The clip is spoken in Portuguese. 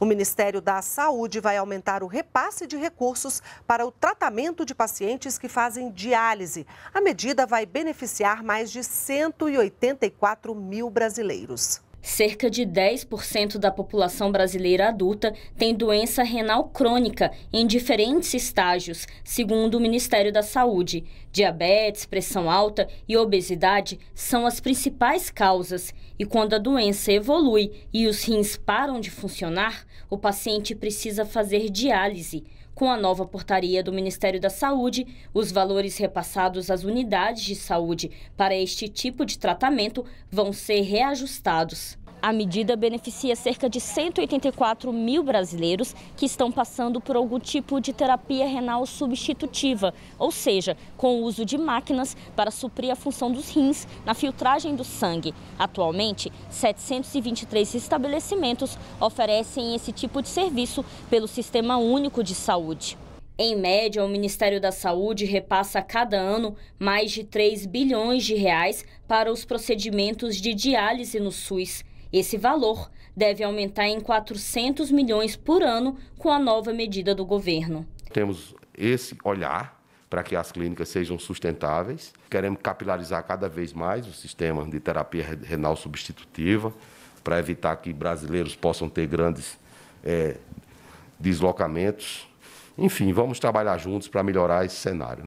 O Ministério da Saúde vai aumentar o repasse de recursos para o tratamento de pacientes que fazem diálise. A medida vai beneficiar mais de 184 mil brasileiros. Cerca de 10% da população brasileira adulta tem doença renal crônica em diferentes estágios, segundo o Ministério da Saúde. Diabetes, pressão alta e obesidade são as principais causas. E quando a doença evolui e os rins param de funcionar, o paciente precisa fazer diálise. Com a nova portaria do Ministério da Saúde, os valores repassados às unidades de saúde para este tipo de tratamento vão ser reajustados. A medida beneficia cerca de 184 mil brasileiros que estão passando por algum tipo de terapia renal substitutiva, ou seja, com o uso de máquinas para suprir a função dos rins na filtragem do sangue. Atualmente, 723 estabelecimentos oferecem esse tipo de serviço pelo Sistema Único de Saúde. Em média, o Ministério da Saúde repassa cada ano mais de 3 bilhões de reais para os procedimentos de diálise no SUS. Esse valor deve aumentar em 400 milhões por ano com a nova medida do governo. Temos esse olhar para que as clínicas sejam sustentáveis. Queremos capilarizar cada vez mais o sistema de terapia renal substitutiva para evitar que brasileiros possam ter grandes é, deslocamentos. Enfim, vamos trabalhar juntos para melhorar esse cenário.